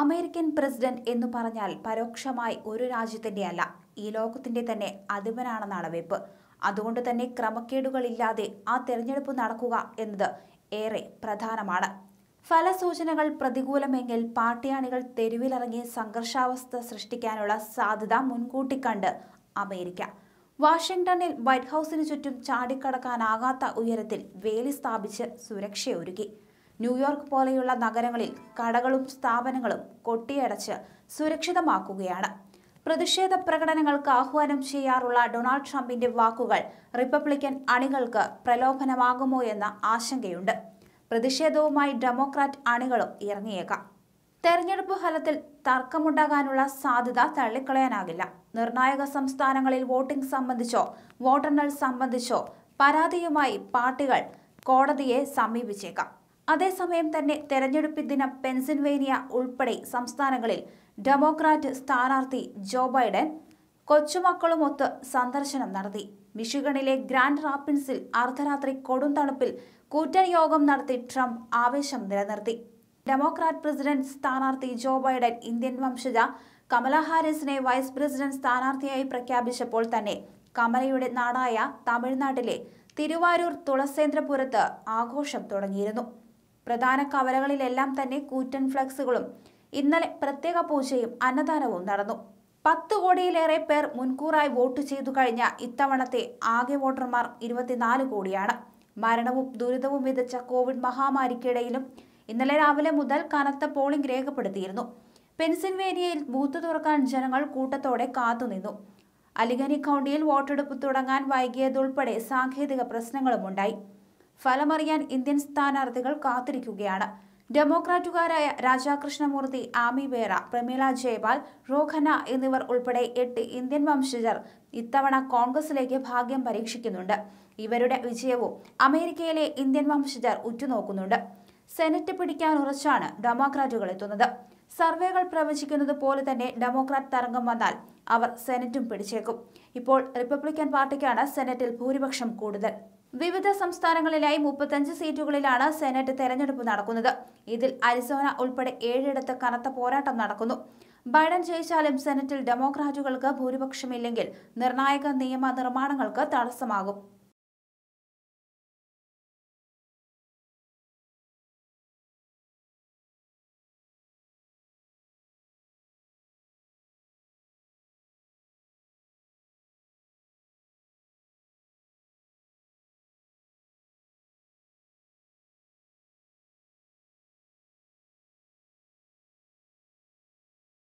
American president എന്ന് പറഞ്ഞാൽ പരോക്ഷമായി ഒരു രാജ്യത്തിന്റെ അല്ല ഈ ലോകത്തിന്റെ തന്നെ അധിപനാണെന്നാണ് വെപ്പ് അതുകൊണ്ട് തന്നെ ക്രമക്കേടുകളില്ലാതെ ആ തെരഞ്ഞെടുപ്പ് നടക്കുക എന്നത് ഏറെ പ്രധാനമാണ് ഫലസൂചനകൾ പ്രതികൂലമെങ്കിൽ പാർട്ടിയാണികൾ തെരുവിലിറങ്ങി സംഘർഷാവസ്ഥ സൃഷ്ടിക്കാനുള്ള സാധ്യത മുൻകൂട്ടി കണ്ട് അമേരിക്ക വാഷിംഗ്ടണിൽ വൈറ്റ് ഹൗസിന് ചുറ്റും ചാടിക്കടക്കാനാകാത്ത ഉയരത്തിൽ വേലി സ്ഥാപിച്ച് സുരക്ഷയൊരുക്കി ന്യൂയോർക്ക് പോലെയുള്ള നഗരങ്ങളിൽ കടകളും സ്ഥാപനങ്ങളും കൊട്ടിയടച്ച് സുരക്ഷിതമാക്കുകയാണ് പ്രതിഷേധ പ്രകടനങ്ങൾക്ക് ആഹ്വാനം ചെയ്യാറുള്ള ഡൊണാൾഡ് ട്രംപിന്റെ വാക്കുകൾ റിപ്പബ്ലിക്കൻ അണികൾക്ക് പ്രലോഭനമാകുമോ എന്ന ആശങ്കയുണ്ട് പ്രതിഷേധവുമായി ഡെമോക്രാറ്റ് അണികളും ഇറങ്ങിയേക്കാം തെരഞ്ഞെടുപ്പ് ഫലത്തിൽ തർക്കമുണ്ടാകാനുള്ള സാധ്യത തള്ളിക്കളയാനാകില്ല നിർണായക സംസ്ഥാനങ്ങളിൽ വോട്ടിംഗ് സംബന്ധിച്ചോ വോട്ടെണ്ണൽ സംബന്ധിച്ചോ പരാതിയുമായി പാർട്ടികൾ കോടതിയെ സമീപിച്ചേക്കാം അതേസമയം തന്നെ തെരഞ്ഞെടുപ്പ് ദിനം പെൻസിൽവേനിയ ഉൾപ്പെടെ സംസ്ഥാനങ്ങളിൽ ഡെമോക്രാറ്റ് സ്ഥാനാർത്ഥി ജോ ബൈഡൻ കൊച്ചുമക്കളുമൊത്ത് സന്ദർശനം നടത്തി മിഷിഗണിലെ ഗ്രാൻഡ് റാപ്പിൻസിൽ അർദ്ധരാത്രി കൊടും തണുപ്പിൽ കൂറ്റൻ യോഗം നടത്തി ട്രംപ് ആവേശം നിലനിർത്തി ഡെമോക്രാറ്റ് പ്രസിഡന്റ് സ്ഥാനാർത്ഥി ജോ ബൈഡൻ ഇന്ത്യൻ വംശജ കമല ഹാരിസിനെ വൈസ് പ്രസിഡന്റ് സ്ഥാനാർത്ഥിയായി പ്രഖ്യാപിച്ചപ്പോൾ തന്നെ കമലയുടെ നാടായ തമിഴ്നാട്ടിലെ തിരുവാരൂർ തുളസേന്ദ്രപുരത്ത് ആഘോഷം തുടങ്ങിയിരുന്നു പ്രധാന കവലകളിലെല്ലാം തന്നെ കൂറ്റൻ ഫ്ലക്സുകളും ഇന്നലെ പ്രത്യേക പൂജയും അന്നദാനവും നടന്നു പത്ത് കോടിയിലേറെ പേർ മുൻകൂറായി വോട്ട് ചെയ്തു കഴിഞ്ഞ ഇത്തവണത്തെ ആകെ വോട്ടർമാർ ഇരുപത്തിനാല് കോടിയാണ് മരണവും ദുരിതവും വിതച്ച കോവിഡ് മഹാമാരിക്കിടയിലും ഇന്നലെ രാവിലെ മുതൽ കനത്ത പോളിംഗ് രേഖപ്പെടുത്തിയിരുന്നു പെൻസിൽവേനിയയിൽ ബൂത്ത് തുറക്കാൻ ജനങ്ങൾ കൂട്ടത്തോടെ കാത്തുനിന്നു അലിഗനി കൗണ്ടിയിൽ വോട്ടെടുപ്പ് തുടങ്ങാൻ വൈകിയതുൾപ്പെടെ സാങ്കേതിക പ്രശ്നങ്ങളുമുണ്ടായി ഫലമറിയാൻ ഇന്ത്യൻ സ്ഥാനാർത്ഥികൾ കാത്തിരിക്കുകയാണ് ഡെമോക്രാറ്റുകാരായ രാജാകൃഷ്ണമൂർത്തി ആമി ബേറ പ്രമീള ജയ്പാൽ റോഖന എന്നിവർ ഉൾപ്പെടെ എട്ട് ഇന്ത്യൻ വംശജർ ഇത്തവണ കോൺഗ്രസിലേക്ക് ഭാഗ്യം പരീക്ഷിക്കുന്നുണ്ട് ഇവരുടെ വിജയവും അമേരിക്കയിലെ ഇന്ത്യൻ വംശജർ ഉറ്റുനോക്കുന്നുണ്ട് സെനറ്റ് പിടിക്കാൻ ഉറച്ചാണ് ഡെമോക്രാറ്റുകൾ എത്തുന്നത് സർവേകൾ പ്രവചിക്കുന്നത് പോലെ തന്നെ ഡെമോക്രാറ്റ് തരംഗം വന്നാൽ അവർ സെനറ്റും പിടിച്ചേക്കും ഇപ്പോൾ റിപ്പബ്ലിക്കൻ പാർട്ടിക്കാണ് സെനറ്റിൽ ഭൂരിപക്ഷം കൂടുതൽ വിവിധ സംസ്ഥാനങ്ങളിലായി മുപ്പത്തഞ്ച് സീറ്റുകളിലാണ് സെനറ്റ് തെരഞ്ഞെടുപ്പ് നടക്കുന്നത് ഇതിൽ അരിസോണ ഉൾപ്പെടെ ഏഴിടത്ത് കനത്ത പോരാട്ടം നടക്കുന്നു ബൈഡൻ ജയിച്ചാലും സെനറ്റിൽ ഡെമോക്രാറ്റുകൾക്ക് ഭൂരിപക്ഷമില്ലെങ്കിൽ നിർണായക നിയമ നിർമ്മാണങ്ങൾക്ക് തടസ്സമാകും